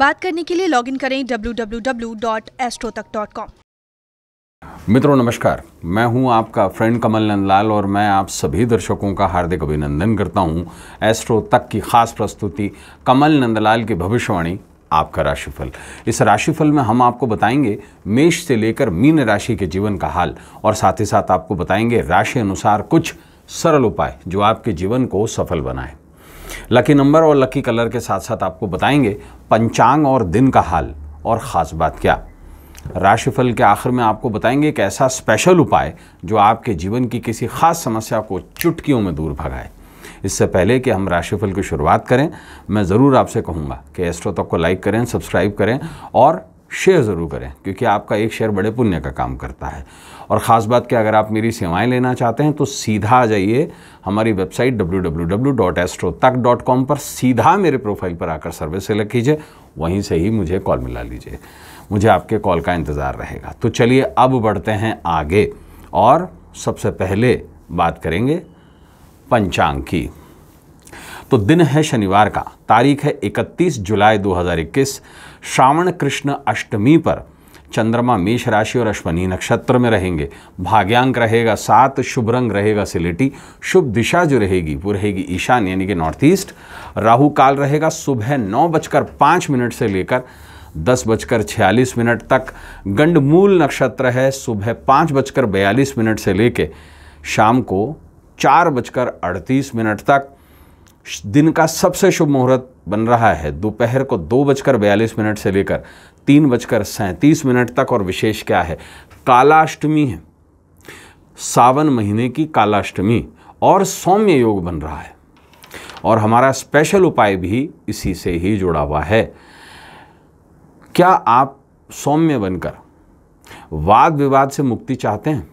बात करने के लिए लॉगिन करें www.astrotak.com मित्रों नमस्कार मैं हूं आपका फ्रेंड कमल नंदलाल और मैं आप सभी दर्शकों का हार्दिक अभिनंदन करता हूं एस्ट्रो तक की खास प्रस्तुति कमल नंदलाल की भविष्यवाणी आपका राशिफल इस राशिफल में हम आपको बताएंगे मेष से लेकर मीन राशि के जीवन का हाल और साथ ही साथ आपको बताएंगे राशि अनुसार कुछ सरल उपाय जो आपके जीवन को सफल बनाए लकी नंबर और लकी कलर के साथ साथ आपको बताएंगे पंचांग और दिन का हाल और ख़ास बात क्या राशिफल के आखिर में आपको बताएंगे एक ऐसा स्पेशल उपाय जो आपके जीवन की किसी खास समस्या को चुटकियों में दूर भगाए इससे पहले कि हम राशिफल की शुरुआत करें मैं ज़रूर आपसे कहूँगा कि एस्ट्रो तक को लाइक करें सब्सक्राइब करें और शेयर ज़रूर करें क्योंकि आपका एक शेयर बड़े पुण्य का काम करता है और ख़ास बात कि अगर आप मेरी सेवाएं लेना चाहते हैं तो सीधा आ जाइए हमारी वेबसाइट www.astrotech.com पर सीधा मेरे प्रोफाइल पर आकर सर्विस सेलेक्ट कीजिए वहीं से ही मुझे कॉल मिला लीजिए मुझे आपके कॉल का इंतज़ार रहेगा तो चलिए अब बढ़ते हैं आगे और सबसे पहले बात करेंगे पंचांग की तो दिन है शनिवार का तारीख है 31 जुलाई 2021 श्रावण कृष्ण अष्टमी पर चंद्रमा मेष राशि और अश्वनी नक्षत्र में रहेंगे भाग्यांक रहेगा सात शुभ रंग रहेगा सिलेटी शुभ दिशा जो रहेगी वो रहेगी ईशान यानी कि नॉर्थ ईस्ट राहु काल रहेगा सुबह नौ बजकर पाँच मिनट से लेकर दस बजकर छियालीस मिनट तक गंडमूल नक्षत्र है सुबह पाँच बजकर बयालीस मिनट से लेकर शाम को चार बजकर अड़तीस मिनट तक दिन का सबसे शुभ मुहूर्त बन रहा है दोपहर को दो बजकर बयालीस मिनट से लेकर तीन बजकर सैंतीस मिनट तक और विशेष क्या है कालाष्टमी है सावन महीने की कालाष्टमी और सौम्य योग बन रहा है और हमारा स्पेशल उपाय भी इसी से ही जुड़ा हुआ है क्या आप सौम्य बनकर वाद विवाद से मुक्ति चाहते हैं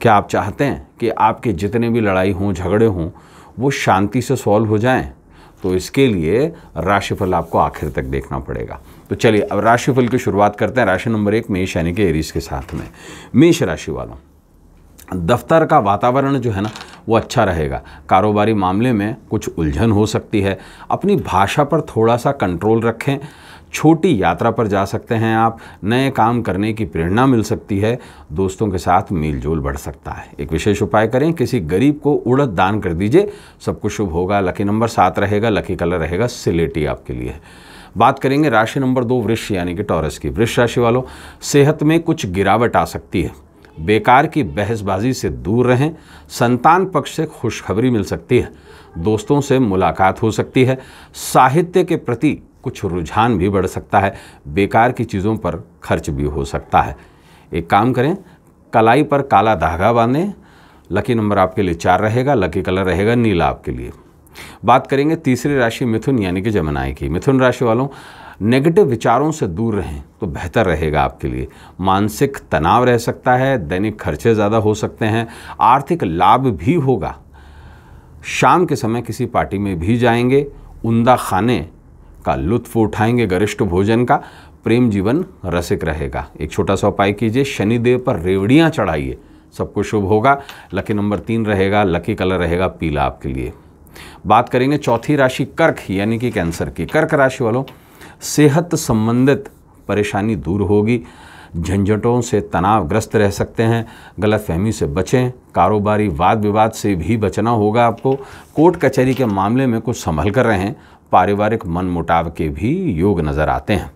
क्या आप चाहते हैं कि आपके जितने भी लड़ाई हों झगड़े हों वो शांति से सॉल्व हो जाएं तो इसके लिए राशिफल आपको आखिर तक देखना पड़ेगा तो चलिए अब राशिफल की शुरुआत करते हैं राशि नंबर एक मेष यानी कि एरीज के साथ में मेष राशि वालों दफ्तर का वातावरण जो है ना वो अच्छा रहेगा कारोबारी मामले में कुछ उलझन हो सकती है अपनी भाषा पर थोड़ा सा कंट्रोल रखें छोटी यात्रा पर जा सकते हैं आप नए काम करने की प्रेरणा मिल सकती है दोस्तों के साथ मेलजोल बढ़ सकता है एक विशेष उपाय करें किसी गरीब को उड़द दान कर दीजिए सब कुछ शुभ होगा लकी नंबर सात रहेगा लकी कलर रहेगा सिलेटी आपके लिए बात करेंगे राशि नंबर दो वृक्ष यानी कि टॉरस की वृक्ष राशि वालों सेहत में कुछ गिरावट आ सकती है बेकार की बहसबाजी से दूर रहें संतान पक्ष से खुशखबरी मिल सकती है दोस्तों से मुलाकात हो सकती है साहित्य के प्रति कुछ रुझान भी बढ़ सकता है बेकार की चीज़ों पर खर्च भी हो सकता है एक काम करें कलाई पर काला धागा बांधें लकी नंबर आपके लिए चार रहेगा लकी कलर रहेगा नीला आपके लिए बात करेंगे तीसरी राशि मिथुन यानी कि जमनाय की मिथुन राशि वालों नेगेटिव विचारों से दूर रहें तो बेहतर रहेगा आपके लिए मानसिक तनाव रह सकता है दैनिक खर्चे ज़्यादा हो सकते हैं आर्थिक लाभ भी होगा शाम के समय किसी पार्टी में भी जाएंगे उमदा खाने का लुत्फ उठाएंगे गरिष्ठ भोजन का प्रेम जीवन रसिक रहेगा एक छोटा सा उपाय कीजिए शनिदेव पर रेवड़ियाँ चढ़ाइए सबको शुभ होगा लकी नंबर तीन रहेगा लकी कलर रहेगा पीला आपके लिए बात करेंगे चौथी राशि कर्क यानी कि कैंसर की कर्क राशि वालों सेहत संबंधित परेशानी दूर होगी झंझटों से तनावग्रस्त रह सकते हैं गलतफहमी से बचें कारोबारी वाद विवाद से भी बचना होगा आपको कोर्ट कचहरी के मामले में कुछ संभल कर रहें पारिवारिक मन मुटाव के भी योग नज़र आते हैं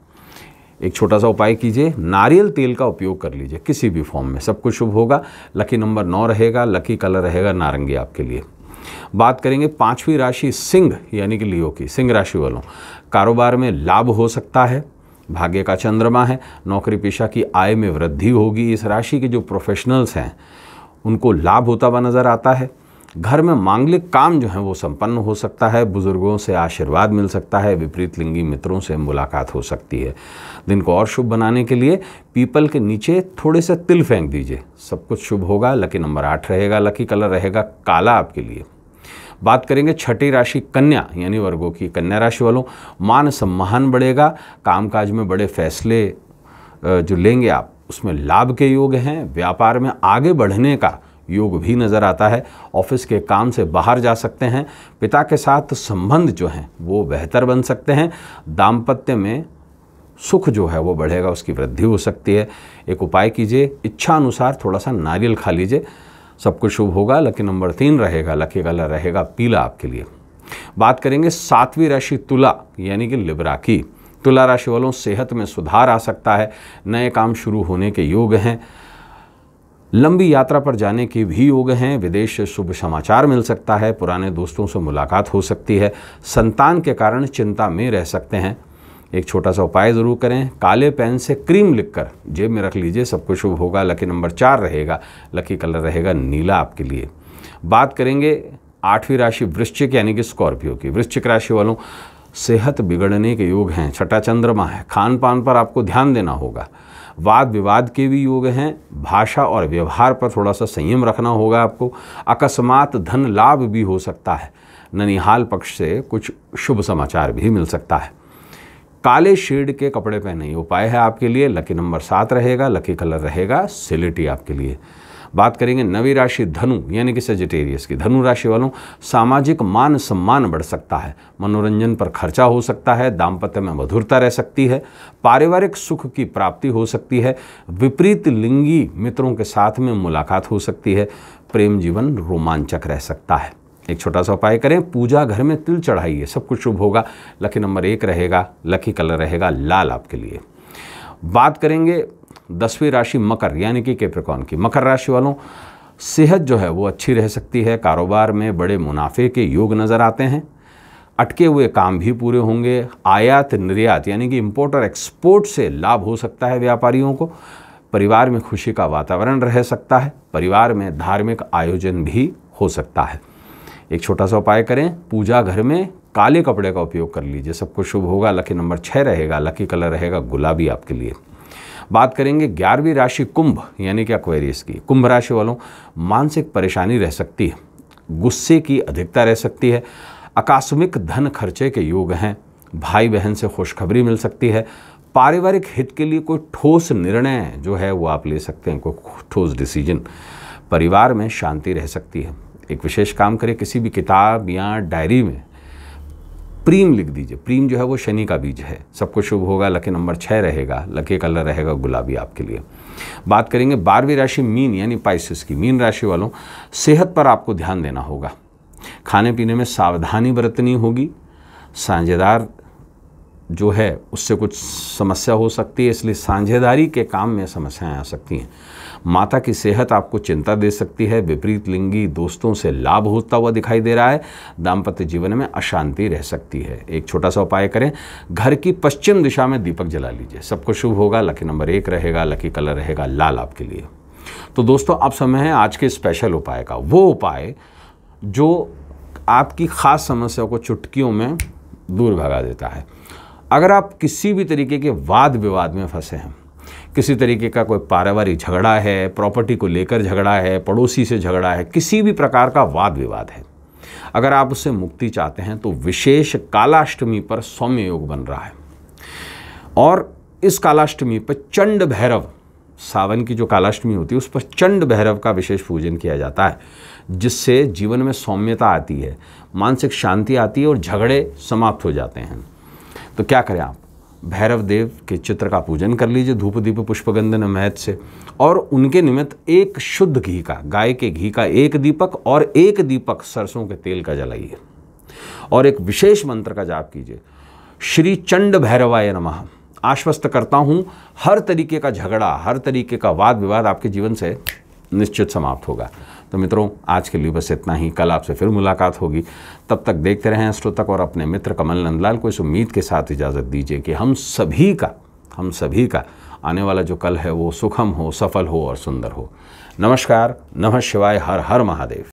एक छोटा सा उपाय कीजिए नारियल तेल का उपयोग कर लीजिए किसी भी फॉर्म में सब कुछ शुभ होगा लकी नंबर नौ रहेगा लकी कलर रहेगा नारंगी आपके लिए बात करेंगे पांचवी राशि सिंह यानी कि लियो की सिंह राशि वालों कारोबार में लाभ हो सकता है भाग्य का चंद्रमा है नौकरी पेशा की आय में वृद्धि होगी इस राशि के जो प्रोफेशनल्स हैं उनको लाभ होता हुआ नज़र आता है घर में मांगलिक काम जो है वो संपन्न हो सकता है बुजुर्गों से आशीर्वाद मिल सकता है विपरीत लिंगी मित्रों से मुलाकात हो सकती है दिन को और शुभ बनाने के लिए पीपल के नीचे थोड़े से तिल फेंक दीजिए सब कुछ शुभ होगा लकी नंबर आठ रहेगा लकी कलर रहेगा काला आपके लिए बात करेंगे छठी राशि कन्या यानी वर्गों की कन्या राशि वालों मान सम्मान बढ़ेगा कामकाज में बड़े फैसले जो लेंगे आप उसमें लाभ के योग हैं व्यापार में आगे बढ़ने का योग भी नज़र आता है ऑफिस के काम से बाहर जा सकते हैं पिता के साथ संबंध जो हैं वो बेहतर बन सकते हैं दाम्पत्य में सुख जो है वो बढ़ेगा उसकी वृद्धि हो सकती है एक उपाय कीजिए इच्छा अनुसार थोड़ा सा नारियल खा लीजिए सब कुछ शुभ होगा लकी नंबर तीन रहेगा लकी कलर रहेगा पीला आपके लिए बात करेंगे सातवीं राशि तुला यानी कि लिब्रा की तुला राशि वालों सेहत में सुधार आ सकता है नए काम शुरू होने के योग हैं लंबी यात्रा पर जाने के भी योग हैं विदेश से शुभ समाचार मिल सकता है पुराने दोस्तों से मुलाकात हो सकती है संतान के कारण चिंता में रह सकते हैं एक छोटा सा उपाय ज़रूर करें काले पेन से क्रीम लिखकर जेब में रख लीजिए सब कुछ शुभ होगा लकी नंबर चार रहेगा लकी कलर रहेगा नीला आपके लिए बात करेंगे आठवीं राशि वृश्चिक यानी कि स्कॉर्पियो की वृश्चिक राशि वालों सेहत बिगड़ने के योग हैं छठा चंद्रमा है खान पान पर आपको ध्यान देना होगा वाद विवाद के भी योग हैं भाषा और व्यवहार पर थोड़ा सा संयम रखना होगा आपको अकस्मात धन लाभ भी हो सकता है ननिहाल पक्ष से कुछ शुभ समाचार भी मिल सकता है काले शेड के कपड़े पहने उपाय है आपके लिए लकी नंबर सात रहेगा लकी कलर रहेगा सिलिटी आपके लिए बात करेंगे नवी राशि धनु यानी कि सेजिटेरियस की धनु राशि वालों सामाजिक मान सम्मान बढ़ सकता है मनोरंजन पर खर्चा हो सकता है दाम्पत्य में मधुरता रह सकती है पारिवारिक सुख की प्राप्ति हो सकती है विपरीत लिंगी मित्रों के साथ में मुलाकात हो सकती है प्रेम जीवन रोमांचक रह सकता है एक छोटा सा उपाय करें पूजा घर में तिल चढ़ाइए सब कुछ शुभ होगा लकी नंबर एक रहेगा लकी कलर रहेगा लाल आपके लिए बात करेंगे दसवीं राशि मकर यानी कि केप्रिकॉन की मकर राशि वालों सेहत जो है वो अच्छी रह सकती है कारोबार में बड़े मुनाफे के योग नज़र आते हैं अटके हुए काम भी पूरे होंगे आयात निर्यात यानी कि इम्पोर्ट और एक्सपोर्ट से लाभ हो सकता है व्यापारियों को परिवार में खुशी का वातावरण रह सकता है परिवार में धार्मिक आयोजन भी हो सकता है एक छोटा सा उपाय करें पूजा घर में काले कपड़े का उपयोग कर लीजिए सब कुछ शुभ होगा लकी नंबर छः रहेगा लकी कलर रहेगा गुलाबी आपके लिए बात करेंगे ग्यारहवीं राशि कुंभ यानी कि अक्वेरियस की कुंभ राशि वालों मानसिक परेशानी रह सकती है गुस्से की अधिकता रह सकती है आकस्मिक धन खर्चे के योग हैं भाई बहन से खुशखबरी मिल सकती है पारिवारिक हित के लिए कोई ठोस निर्णय जो है वो आप ले सकते हैं कोई ठोस डिसीजन परिवार में शांति रह सकती है एक विशेष काम करें किसी भी किताब या डायरी में प्रीम लिख दीजिए प्रीम जो है वो शनि का बीज है सबको शुभ होगा लकी नंबर छः रहेगा लकी कलर रहेगा गुलाबी आपके लिए बात करेंगे बारहवीं राशि मीन यानी पाइसिस की मीन राशि वालों सेहत पर आपको ध्यान देना होगा खाने पीने में सावधानी बरतनी होगी साझेदार जो है उससे कुछ समस्या हो सकती है इसलिए साझेदारी के काम में समस्याएं आ सकती हैं माता की सेहत आपको चिंता दे सकती है विपरीत लिंगी दोस्तों से लाभ होता हुआ दिखाई दे रहा है दाम्पत्य जीवन में अशांति रह सकती है एक छोटा सा उपाय करें घर की पश्चिम दिशा में दीपक जला लीजिए सबको शुभ होगा लकी नंबर एक रहेगा लकी कलर रहेगा लाल आपके लिए तो दोस्तों आप समय है आज के स्पेशल उपाय का वो उपाय जो आपकी खास समस्याओं को चुटकियों में दूर भगा देता है अगर आप किसी भी तरीके के वाद विवाद में फंसे हैं किसी तरीके का कोई पारिवारिक झगड़ा है प्रॉपर्टी को लेकर झगड़ा है पड़ोसी से झगड़ा है किसी भी प्रकार का वाद विवाद है अगर आप उससे मुक्ति चाहते हैं तो विशेष कालाष्टमी पर सौम्य योग बन रहा है और इस कालाष्टमी पर चंड भैरव सावन की जो कालाष्टमी होती है उस पर चंड भैरव का विशेष पूजन किया जाता है जिससे जीवन में सौम्यता आती है मानसिक शांति आती है और झगड़े समाप्त हो जाते हैं तो क्या करें आप भैरव देव के चित्र का पूजन कर लीजिए धूप दीप पुष्पगंधन महत से और उनके निमित्त एक शुद्ध घी का गाय के घी का एक दीपक और एक दीपक सरसों के तेल का जलाइए और एक विशेष मंत्र का जाप कीजिए श्री चंड भैरवाय नमः आश्वस्त करता हूँ हर तरीके का झगड़ा हर तरीके का वाद विवाद आपके जीवन से निश्चित समाप्त होगा तो मित्रों आज के लिए बस इतना ही कल आपसे फिर मुलाकात होगी तब तक देखते रहें श्रोतक और अपने मित्र कमल नंदलाल को इस उम्मीद के साथ इजाज़त दीजिए कि हम सभी का हम सभी का आने वाला जो कल है वो सुखम हो सफल हो और सुंदर हो नमस्कार नमः शिवाय हर हर महादेव